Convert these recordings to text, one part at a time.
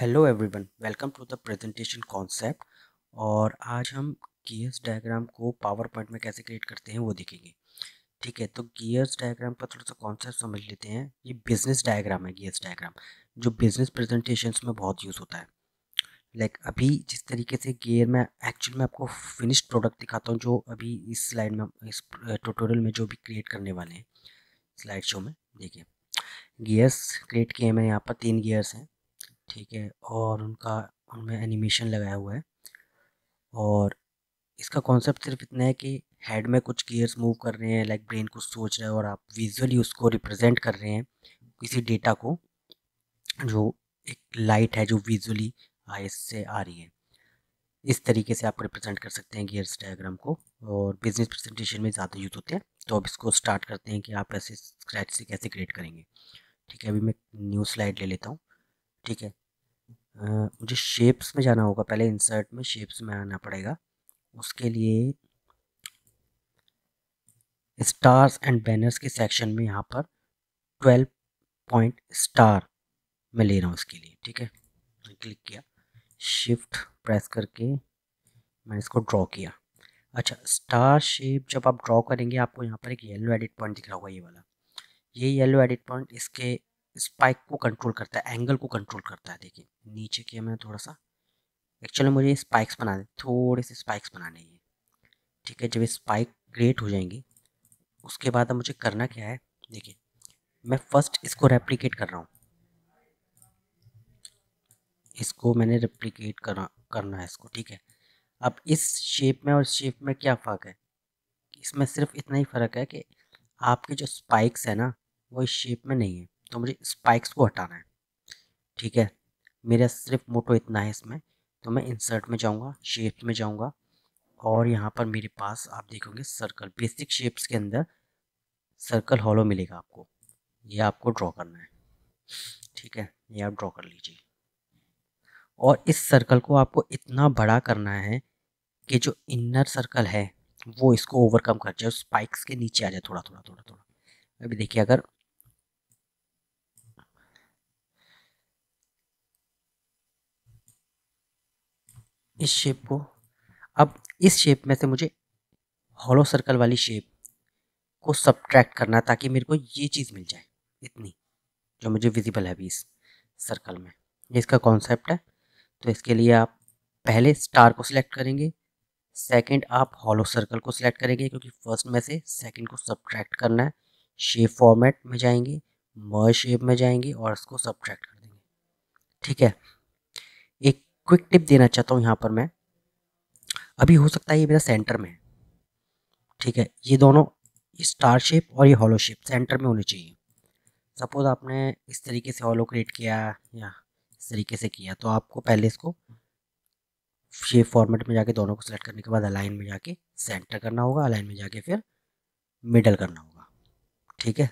Hello everyone welcome to the presentation concept और आज हम गियर्स डायग्राम को पावर पॉइंट में कैसे क्रिएट करते हैं वो देखेंगे ठीक है तो गियर्स डायग्राम का थोड़ा सा कॉन्सेप्ट समझ लेते हैं ये बिजनेस डायग्राम है गियर्स डायग्राम जो बिजनेस प्रेजेंटेशन में बहुत यूज़ होता है लाइक like अभी जिस तरीके से गियर में एक्चुअल में आपको फिनिश्ड प्रोडक्ट दिखाता हूँ जो अभी इस स्लाइड में इस टोटोरियल में जो भी क्रिएट करने वाले हैं स्लाइड शो में देखिए गियर्स क्रिएट किए हैं मैंने यहाँ पर तीन गियर्स हैं ठीक है और उनका उनमें एनिमेशन लगाया हुआ है और इसका कॉन्सेप्ट सिर्फ इतना है कि हेड में कुछ गियर्स मूव कर रहे हैं लाइक ब्रेन कुछ सोच रहा है और आप विजुअली उसको रिप्रेजेंट कर रहे हैं किसी डेटा को जो एक लाइट है जो विजुअली आई से आ रही है इस तरीके से आप रिप्रेजेंट कर सकते हैं गियर्स डायग्राम को और बिजनेस प्रेजेंटेशन में ज़्यादा यूज़ होते हैं तो अब इसको स्टार्ट करते हैं कि आप ऐसे स्क्रैच से कैसे क्रिएट करेंगे ठीक है अभी मैं न्यू स्लाइड ले लेता हूँ ठीक है मुझे शेप्स में जाना होगा पहले इंसर्ट में शेप्स में आना पड़ेगा उसके लिए स्टार्स एंड बैनर्स के सेक्शन में यहाँ पर ट्वेल्व पॉइंट स्टार मैं ले रहा हूँ इसके लिए ठीक है क्लिक किया शिफ्ट प्रेस करके मैंने इसको ड्रॉ किया अच्छा स्टार शेप जब आप ड्रॉ करेंगे आपको यहाँ पर एक येलो एडिट पॉइंट दिख रहा होगा ये वाला ये येलो एडिट पॉइंट इसके स्पाइक को कंट्रोल करता है एंगल को कंट्रोल करता है देखिए नीचे किया मैंने थोड़ा सा एक्चुअली मुझे स्पाइक्स बनाने थोड़े से स्पाइक्स बनाने हैं ठीक है जब स्पाइक क्रिएट हो जाएंगी उसके बाद अब मुझे करना क्या है देखिए मैं फर्स्ट इसको रेप्लीकेट कर रहा हूँ इसको मैंने रेप्लीकेट करना करना है इसको ठीक है अब इस शेप में और इस शेप में क्या फ़र्क है इसमें सिर्फ इतना ही फ़र्क है कि आपके जो स्पाइक्स है ना वो इस शेप में नहीं है तो मुझे स्पाइक्स को हटाना है ठीक है मेरा सिर्फ मोटो इतना है इसमें तो मैं इंसर्ट में जाऊँगा शेप में जाऊँगा और यहाँ पर मेरे पास आप देखोगे सर्कल बेसिक शेप्स के अंदर सर्कल हॉलो मिलेगा आपको ये आपको ड्रॉ करना है ठीक है ये आप ड्रॉ कर लीजिए और इस सर्कल को आपको इतना बड़ा करना है कि जो इनर सर्कल है वो इसको ओवरकम कर जाए स्पाइक्स के नीचे आ जाए थोड़ा थोड़ा थोड़ा थोड़ा अभी देखिए अगर इस शेप को अब इस शेप में से मुझे हॉलो सर्कल वाली शेप को सब्ट्रैक्ट करना ताकि मेरे को ये चीज़ मिल जाए इतनी जो मुझे विजिबल है अभी इस सर्कल में ये इसका कॉन्सेप्ट है तो इसके लिए आप पहले स्टार को सिलेक्ट करेंगे सेकंड आप हॉलो सर्कल को सिलेक्ट करेंगे क्योंकि फर्स्ट में से सेकंड को सब्ट्रैक्ट करना है शेप फॉर्मेट में जाएंगे मर्ज शेप में जाएंगे और इसको सब्ट्रैक्ट कर देंगे ठीक है क्विक टिप देना चाहता हूँ यहाँ पर मैं अभी हो सकता है ये मेरा सेंटर में ठीक है ये दोनों स्टार शेप और ये हॉलो शेप सेंटर में होनी चाहिए सपोज़ आपने इस तरीके से हॉलो क्रिएट किया या इस तरीके से किया तो आपको पहले इसको शेप फॉर्मेट में जाके दोनों को सिलेक्ट करने के बाद अलाइन में जाके सेंटर करना होगा अलाइन में जाके फिर मिडल करना होगा ठीक है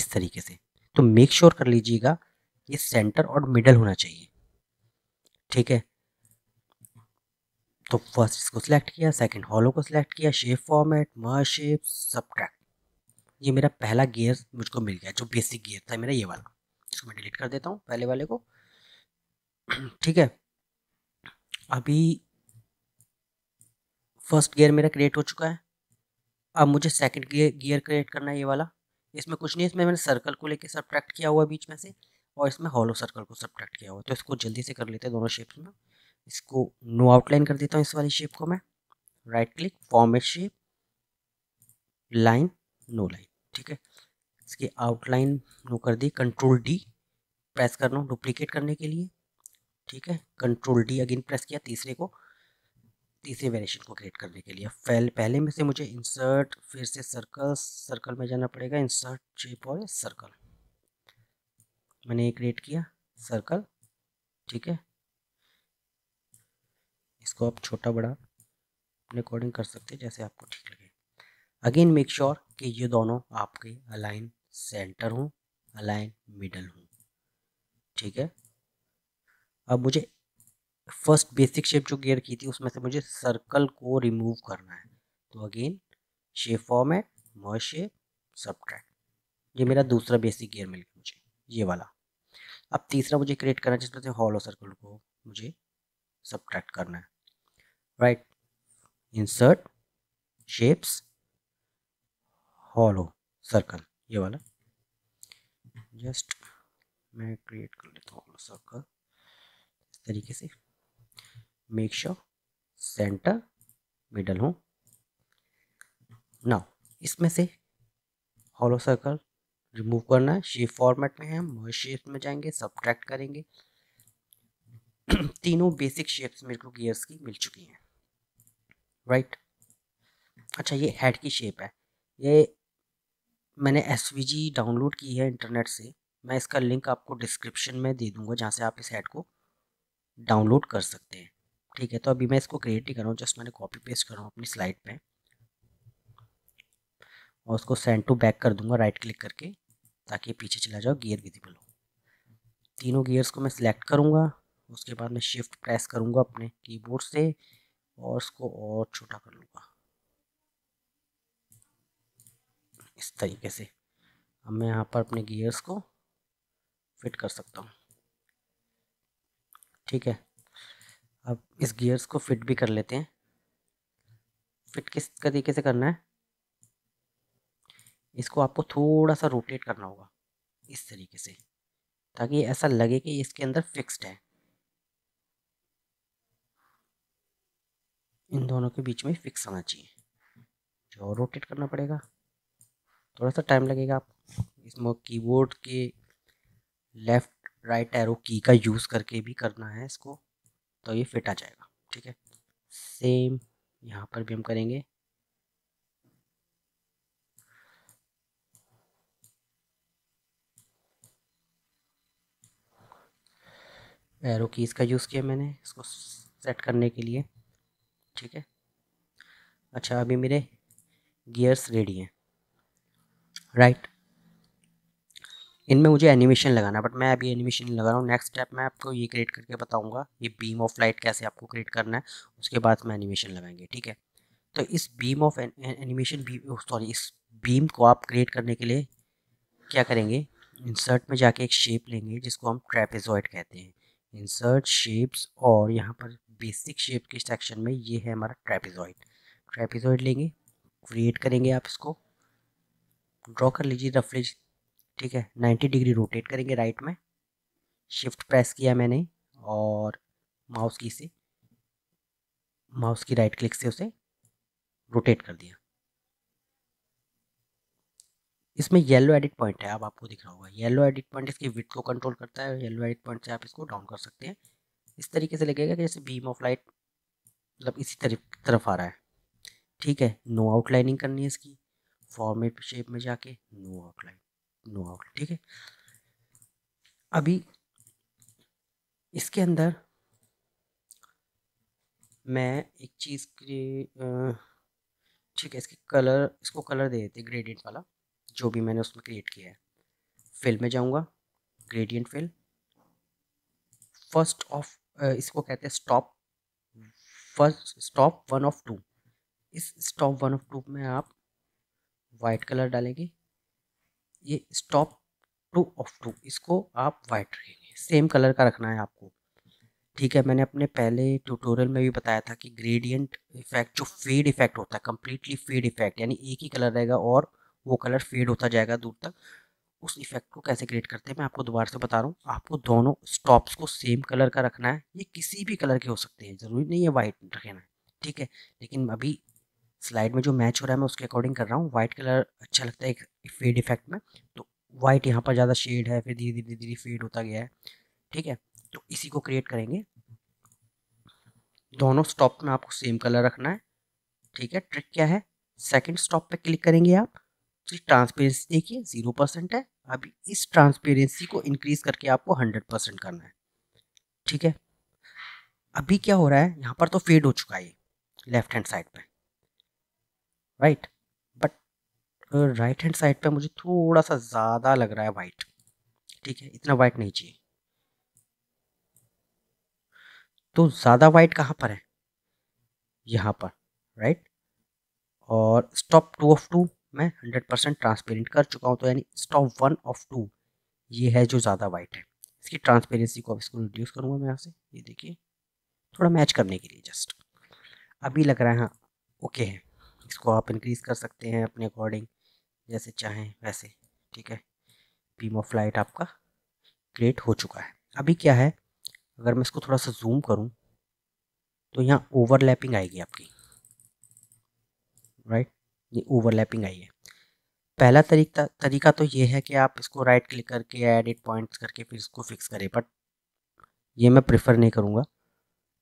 इस तरीके से तो मेक श्योर sure कर लीजिएगा ये सेंटर और मिडल होना चाहिए ठीक है तो फर्स्ट इसको सिलेक्ट किया सेकंड हॉलो को सिलेक्ट किया shape format merge shape subtract ये मेरा पहला गियर मुझको मिल गया जो बेसिक गियर था मेरा ये वाला इसको मैं डिलीट कर देता हूँ पहले वाले को ठीक है अभी फर्स्ट गियर मेरा क्रिएट हो चुका है अब मुझे सेकंड गियर क्रिएट करना है ये वाला इसमें कुछ नहीं इसमें मैंने सर्कल को लेके सब किया हुआ बीच में से और इसमें हॉलो सर्कल को सब्ट्रैक्ट किया हुआ है तो इसको जल्दी से कर लेते हैं दोनों शेप्स में इसको नो आउटलाइन कर देता हूँ इस वाली शेप को मैं right click format shape line no line ठीक है इसकी आउटलाइन नो कर दी कंट्रोल डी प्रेस करना डुप्लीकेट करने के लिए ठीक है कंट्रोल डी अगेन प्रेस किया तीसरे को तीसरे वेरिएशन को क्रिएट करने के लिए फैल पहले में से मुझे इंसर्ट फिर से सर्कल सर्कल में जाना पड़ेगा इंसर्ट शेप और सर्कल मैंने एक क्रिएट किया सर्कल ठीक है इसको आप छोटा बड़ा अपने अकॉर्डिंग कर सकते हैं जैसे आपको ठीक लगे अगेन मेक श्योर कि ये दोनों आपके अलाइन सेंटर हों अलाइन मिडल हों ठीक है अब मुझे फर्स्ट बेसिक शेप जो गेयर की थी उसमें से मुझे सर्कल को रिमूव करना है तो अगेन शेप फॉर्म है मॉ शेप सब्ट्रैक्ट ये मेरा दूसरा बेसिक गेयर मिल गया ये वाला अब तीसरा मुझे क्रिएट करना है जिसमें से हॉलो सर्कल को मुझे सब्ट्रैक्ट करना है right insert shapes hollow circle ये वाला जस्ट मैं क्रिएट कर लेता हूँ सर्कल इस तरीके से मेक श्योर सेंटर मिडल हूँ ना इसमें से हॉलो सर्कल रिमूव करना है शेप फॉर्मेट में है हम शेप्स में जाएंगे सब्ट्रैक्ट करेंगे तीनों बेसिक शेप्स मेरे को गियर्स की मिल चुकी हैं राइट right? अच्छा ये हेड की शेप है ये मैंने एस डाउनलोड की है इंटरनेट से मैं इसका लिंक आपको डिस्क्रिप्शन में दे दूंगा जहाँ से आप इस हेड को डाउनलोड कर सकते हैं ठीक है तो अभी मैं इसको क्रिएट ही कर रहा हूँ जस्ट मैंने कॉपी पेस्ट कर रहा हूँ अपनी स्लाइड पे और उसको सेंड टू बैक कर दूंगा राइट क्लिक करके ताकि पीछे चला जाओ गियर विजिबल हो तीनों गियर्स को मैं सिलेक्ट करूँगा उसके बाद मैं शिफ्ट प्रेस करूँगा अपने कीबोर्ड से और उसको और छोटा कर लूँगा इस तरीके से अब मैं यहाँ पर अपने गियर्स को फिट कर सकता हूँ ठीक है अब इस गियर्स को फिट भी कर लेते हैं फिट किस तरीके से करना है इसको आपको थोड़ा सा रोटेट करना होगा इस तरीके से ताकि ऐसा लगे कि इसके अंदर फिक्स्ड है इन दोनों के बीच में फिक्स होना चाहिए जो रोटेट करना पड़ेगा थोड़ा सा टाइम लगेगा आप इसमें कीबोर्ड के लेफ़्ट राइट एरो की का यूज़ करके भी करना है इसको तो ये फिट आ जाएगा ठीक है सेम यहाँ पर भी हम करेंगे एरो कीज़ का यूज़ किया मैंने इसको सेट करने के लिए ठीक है अच्छा अभी मेरे गियर्स रेडी हैं राइट इनमें मुझे एनिमेशन लगाना बट मैं अभी एनिमेशन लगा रहा हूँ नेक्स्ट स्टेप मैं आपको ये क्रिएट करके बताऊँगा ये बीम ऑफ लाइट कैसे आपको क्रिएट करना है उसके बाद में एनिमेशन लगाएंगे ठीक है तो इस beam of animation beam sorry इस बीम को आप क्रिएट करने के लिए क्या करेंगे इंसर्ट में जाके एक शेप लेंगे जिसको हम ट्रेपेजॉइड कहते हैं इंसर्ट शेप्स और यहाँ पर बेसिक शेप के सेक्शन में ये है हमारा ट्रेपिजॉइड ट्रेपिजॉइड लेंगे क्रिएट करेंगे आप इसको ड्रॉ कर लीजिए रफली ठीक है नाइन्टी डिग्री रोटेट करेंगे राइट में शिफ्ट प्रेस किया मैंने और माउस की से माउस की राइट क्लिक से उसे रोटेट कर दिया इसमें येलो एडिट पॉइंट है अब आपको दिख रहा होगा येलो एडिट पॉइंट इसकी विथ को कंट्रोल करता है येलो एडिट पॉइंट से आप इसको डाउन कर सकते हैं इस तरीके से लगेगा कि जैसे बीम ऑफ लाइट मतलब इसी तरफ तरफ आ रहा है ठीक है नो आउटलाइनिंग करनी है इसकी फॉर्मेट शेप में जाके नो आउटलाइन नो आउट ठीक है अभी इसके अंदर मैं एक चीज़ ठीक है इसके कलर इसको कलर दे देते ग्रेडियंट वाला जो भी मैंने उसमें क्रिएट किया है फिल में जाऊंगा ग्रेडियंट फिल फर्स्ट ऑफ इसको कहते हैं stop first stop one of two इस स्टॉप वन ऑफ टू में आप वाइट कलर डालेंगे ये स्टॉप टू ऑफ टू इसको आप वाइट रखेंगे सेम कलर का रखना है आपको ठीक है मैंने अपने पहले ट्यूटोरियल में भी बताया था कि ग्रेडियंट इफेक्ट जो फेड इफेक्ट होता है कम्प्लीटली फेड इफेक्ट यानी एक ही कलर रहेगा और वो कलर फेड होता जाएगा दूर तक उस इफेक्ट को कैसे क्रिएट करते हैं मैं आपको दोबारा से बता रहा हूँ आपको दोनों स्टॉप्स को सेम कलर का रखना है ये किसी भी कलर के हो सकते हैं ज़रूरी नहीं है वाइट रखना है ठीक है लेकिन अभी स्लाइड में जो मैच हो रहा है मैं उसके अकॉर्डिंग कर रहा हूँ वाइट कलर अच्छा लगता है एक फेड इफेक्ट में तो वाइट यहाँ पर ज़्यादा शेड है फिर धीरे धीरे धीरे फेड होता गया है ठीक है तो इसी को क्रिएट करेंगे दोनों स्टॉप में आपको सेम कलर रखना है ठीक है ट्रिक क्या है सेकंड स्टॉप पे क्लिक करेंगे आप तो ट्रांसपेरेंसी देखिए जीरो परसेंट है अभी इस ट्रांसपेरेंसी को इंक्रीज करके आपको हंड्रेड परसेंट करना है ठीक है अभी क्या हो रहा है यहाँ पर तो फेड हो चुका है लेफ्ट हैंड साइड पे right but right hand side पे मुझे थोड़ा सा ज़्यादा लग रहा है वाइट ठीक है इतना वाइट नहीं चाहिए तो ज़्यादा वाइट कहाँ पर है यहाँ पर राइट और स्टॉप टू ऑफ टू मैं हंड्रेड परसेंट ट्रांसपेरेंट कर चुका हूँ तो यानी स्टॉप वन ऑफ टू ये है जो ज़्यादा वाइट है इसकी ट्रांसपेरेंसी को अब इसको रिड्यूस करूँगा मैं यहाँ से ये देखिए थोड़ा मैच करने के लिए जस्ट अभी लग रहा है हाँ ओके है इसको आप इंक्रीज़ कर सकते हैं अपने अकॉर्डिंग जैसे चाहें वैसे ठीक है बीम ऑफ लाइट आपका क्रिएट हो चुका है अभी क्या है अगर मैं इसको थोड़ा सा जूम करूं तो यहाँ ओवरलैपिंग आएगी आपकी राइट ये ओवरलैपिंग आई है पहला तरीका तरीका तो ये है कि आप इसको राइट क्लिक करके एडिट पॉइंट्स करके फिर इसको फिक्स करें बट ये मैं प्रेफर नहीं करूँगा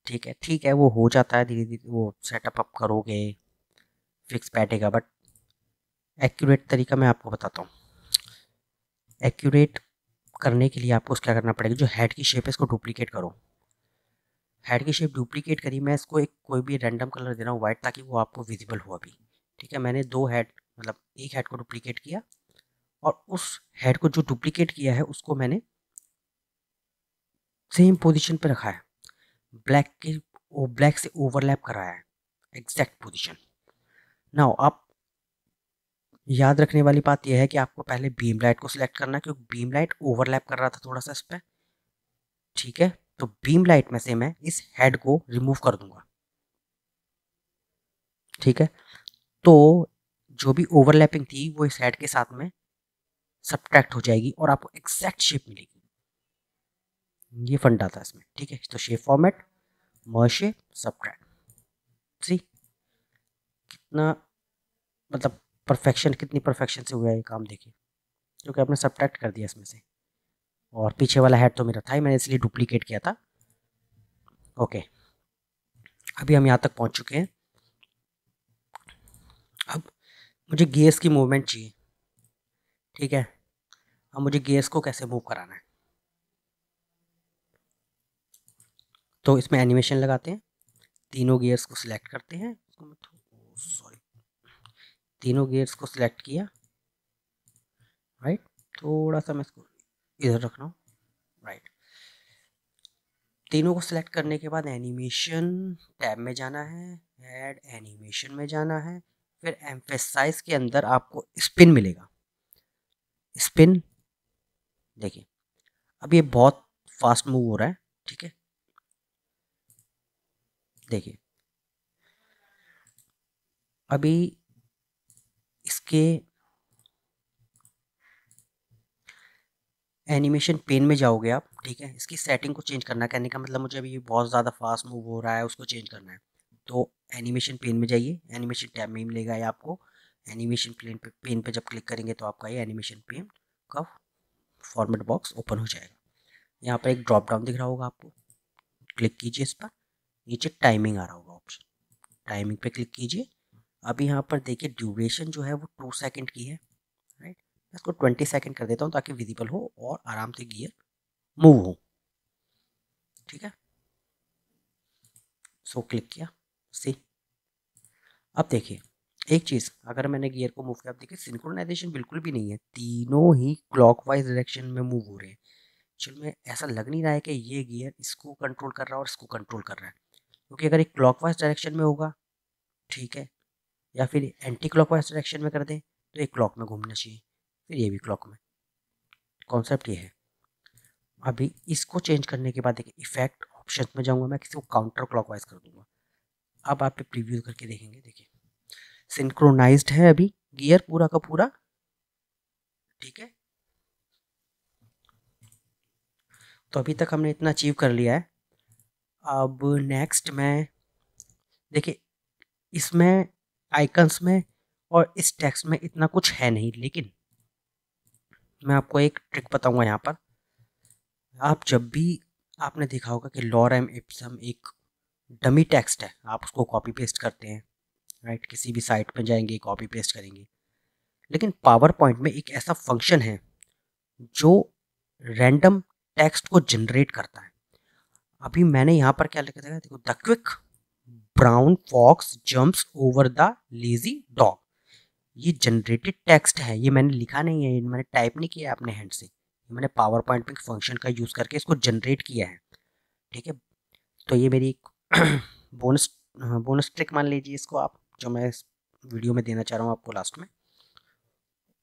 ठीक है ठीक है वो हो जाता है धीरे धीरे वो सेटअप आप करोगे फिक्स बैठेगा बट एक्यूरेट तरीका मैं आपको बताता हूँ एक्यूरेट करने के लिए आपको क्या करना पड़ेगा जो हेड की शेप है इसको डुप्लीकेट करो हेड की शेप डुप्लीकेट करी मैं इसको एक कोई भी रैंडम कलर दे रहा हूँ वाइट ताकि वो आपको विजिबल हो अभी ठीक है मैंने दो हेड मतलब एक हेड को डुप्लीकेट किया और उस हेड को जो डुप्लीकेट किया है उसको मैंने सेम पोजीशन पर रखा है ब्लैक के वो ब्लैक से ओवरलैप कराया है एग्जैक्ट पोजीशन नाउ आप याद रखने वाली बात यह है कि आपको पहले बीम लाइट को सिलेक्ट करना है क्योंकि बीम लाइट ओवरलैप कर रहा था थोड़ा सा इस पर ठीक है तो बीम लाइट में से मैं इस हेड को रिमूव कर दूंगा ठीक है तो जो भी ओवरलैपिंग थी वो इस हेड के साथ में सब्ट्रैक्ट हो जाएगी और आपको एग्जैक्ट शेप मिलेगी ये फंडा था इसमें ठीक है तो शेप फॉर्मेट मेप सब्ट्रैक्ट सी कितना मतलब परफेक्शन कितनी परफेक्शन से हुआ है ये काम देखिए क्योंकि आपने सब्ट्रैक्ट कर दिया इसमें से और पीछे वाला हेड तो मेरा था ही मैंने इसलिए डुप्लीकेट किया था ओके अभी हम यहाँ तक पहुँच चुके हैं अब मुझे गेस की मूवमेंट चाहिए ठीक है अब मुझे गेस को कैसे मूव कराना है तो इसमें एनिमेशन लगाते हैं तीनों गियर्स को सिलेक्ट करते हैं सॉरी oh, तीनों गियर्स को सिलेक्ट किया राइट थोड़ा सा मैं इसको इधर रख रहा हूँ राइट तीनों को सिलेक्ट करने के बाद एनिमेशन टैब में जाना है ऐड एनिमेशन में जाना है फिर एम्फेसाइज के अंदर आपको स्पिन मिलेगा स्पिन देखिए अब ये बहुत फास्ट मूव हो रहा है ठीक है देखिए अभी इसके एनिमेशन पेन में जाओगे आप ठीक है इसकी सेटिंग को चेंज करना है कहने का मतलब मुझे अभी बहुत ज़्यादा फास्ट मूव हो रहा है उसको चेंज करना है तो एनिमेशन पेन में जाइए एनिमेशन टैब में मिलेगा ये आपको एनिमेशन पेन पे पेन पे जब क्लिक करेंगे तो आपका ये एनिमेशन पेन का फॉर्मेट बॉक्स ओपन हो जाएगा यहाँ पर एक ड्रॉप डाउन दिख रहा होगा आपको क्लिक कीजिए इस पर नीचे टाइमिंग आ रहा होगा ऑप्शन टाइमिंग पे क्लिक कीजिए अब यहाँ पर देखिए ड्यूरेशन जो है वो टू सेकेंड की है राइट मैं इसको ट्वेंटी सेकेंड कर देता हूँ ताकि विजिबल हो और आराम से गियर मूव हो ठीक है सो क्लिक किया सी अब देखिए एक चीज़ अगर मैंने गियर को मूव किया आप देखिए सिंक्रोनाइजेशन बिल्कुल भी नहीं है तीनों ही क्लॉकवाइज डायरेक्शन में मूव हो रहे हैं एक्चुअल में ऐसा लग नहीं रहा है कि ये गियर इसको कंट्रोल कर रहा है और इसको कंट्रोल कर रहा है क्योंकि अगर एक क्लॉकवाइज डायरेक्शन में होगा ठीक है या फिर एंटी क्लॉकवाइज डायरेक्शन में कर दें तो एक क्लॉक में घूमना चाहिए फिर ये भी क्लॉक में कॉन्सेप्ट ये है अभी इसको चेंज करने के बाद देखिए इफेक्ट ऑप्शन में जाऊँगा मैं किसी को काउंटर क्लॉक कर दूंगा अब आप प्रीव्यू करके देखेंगे देखिए सिंक्रोनाइज्ड है अभी गियर पूरा का पूरा ठीक है तो अभी तक हमने इतना अचीव कर लिया है अब नेक्स्ट मैं देखिए इसमें आइकन्स में और इस टेक्स्ट में इतना कुछ है नहीं लेकिन मैं आपको एक ट्रिक बताऊंगा यहाँ पर आप जब भी आपने देखा होगा कि लॉर एम इप्सम एक डमी टेक्स्ट है आप उसको कॉपी पेस्ट करते हैं राइट किसी भी साइट पर जाएंगे कॉपी पेस्ट करेंगे लेकिन पावर पॉइंट में एक ऐसा फंक्शन है जो रैंडम टेक्स्ट को जनरेट करता है अभी मैंने यहाँ पर क्या लिखा था देखो the quick brown fox jumps over the lazy dog ये जनरेटेड टेक्स्ट है ये मैंने लिखा नहीं है मैंने टाइप नहीं किया अपने हैंड से मैंने पावर पॉइंट में फंक्शन का यूज़ करके इसको जनरेट किया है ठीक है तो ये मेरी एक बोनस हाँ, बोनस ट्रिक मान लीजिए इसको आप जो मैं इस वीडियो में देना चाह रहा हूँ आपको लास्ट में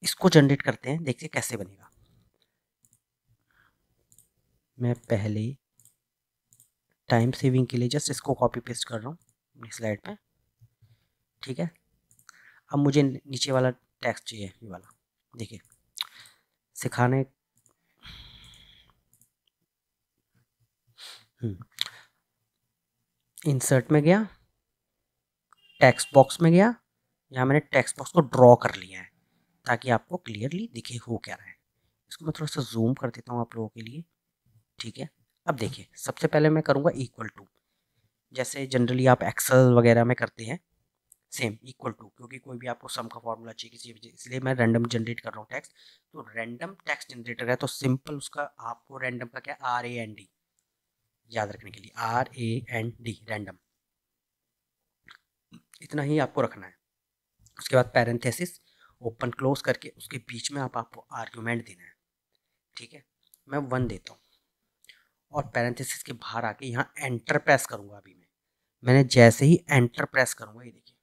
इसको जनरेट करते हैं देखिए कैसे बनेगा मैं पहले टाइम सेविंग के लिए जस्ट इसको कॉपी पेस्ट कर रहा हूँ स्लाइड पे ठीक है अब मुझे नीचे वाला टैक्स चाहिए ये वाला देखिए सिखाने हम्म। इंसर्ट में गया टेक्स्ट बॉक्स में गया यहाँ मैंने टेक्स्ट बॉक्स को ड्रॉ कर लिया है ताकि आपको क्लियरली दिखे हो क्या रहा है इसको मैं थोड़ा सा जूम कर देता हूँ आप लोगों के लिए ठीक है अब देखिए सबसे पहले मैं करूँगा इक्वल टू जैसे जनरली आप एक्सल वगैरह में करते हैं सेम इक्वल टू क्योंकि कोई भी आपको सम का फॉर्मूला चाहिए किसी भी इसलिए मैं रैंडम जनरेट कर रहा हूँ टैक्स तो रैंडम टैक्स जनरेटर है तो सिंपल उसका आपको रैंडम का क्या आर ए एन डी याद रखने के लिए R A N D random इतना ही आपको रखना है उसके बाद पैरेंथेसिस ओपन क्लोज करके उसके बीच में आप आपको आर्ग्यूमेंट देना है ठीक है मैं वन देता हूँ और पैरेंथेसिस के बाहर आके यहाँ एंटर प्रेस करूँगा अभी मैं मैंने जैसे ही एंटर प्रेस करूँगा ये देखिए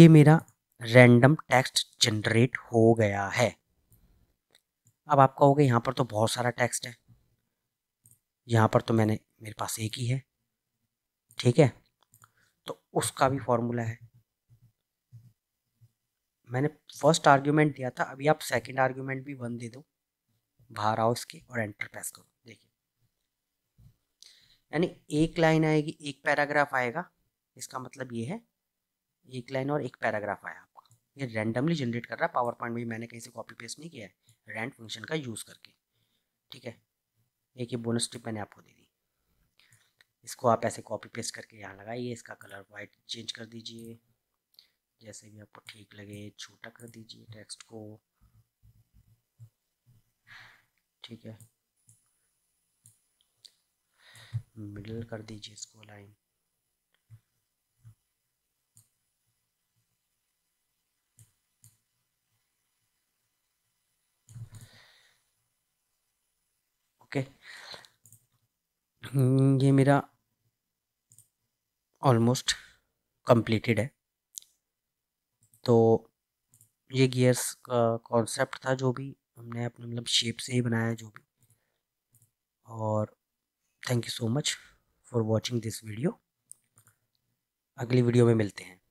ये मेरा रैंडम टेक्स्ट जनरेट हो गया है अब आप कहोगे यहाँ पर तो बहुत सारा टेक्स्ट है यहाँ पर तो मैंने मेरे पास एक ही है ठीक है तो उसका भी फॉर्मूला है मैंने फर्स्ट आर्ग्यूमेंट दिया था अभी आप सेकंड आर्ग्यूमेंट भी वन दे दो बाहर आओ इसके और एंटर प्रेस करो देखिए यानी एक लाइन आएगी एक पैराग्राफ आएगा इसका मतलब ये है एक लाइन और एक पैराग्राफ आया ये रैंडमली जनरेट कर रहा है पावर पॉइंट भी मैंने कहीं से कॉपी पेस्ट नहीं किया है रैंड फंक्शन का यूज़ करके ठीक है एक ये बोनस टिप मैंने आपको दे दी इसको आप ऐसे कॉपी पेस्ट करके यहाँ लगाइए इसका कलर वाइट चेंज कर दीजिए जैसे भी आपको ठीक लगे छोटा कर दीजिए टेक्स्ट को ठीक है मिडल कर दीजिए इसको लाइन ओके हम्म, ये मेरा ऑलमोस्ट कंप्लीटेड है तो ये गियर्स का कॉन्सेप्ट था जो भी हमने अपने मतलब शेप से ही बनाया जो भी और thank you so much for watching this video अगली वीडियो में मिलते हैं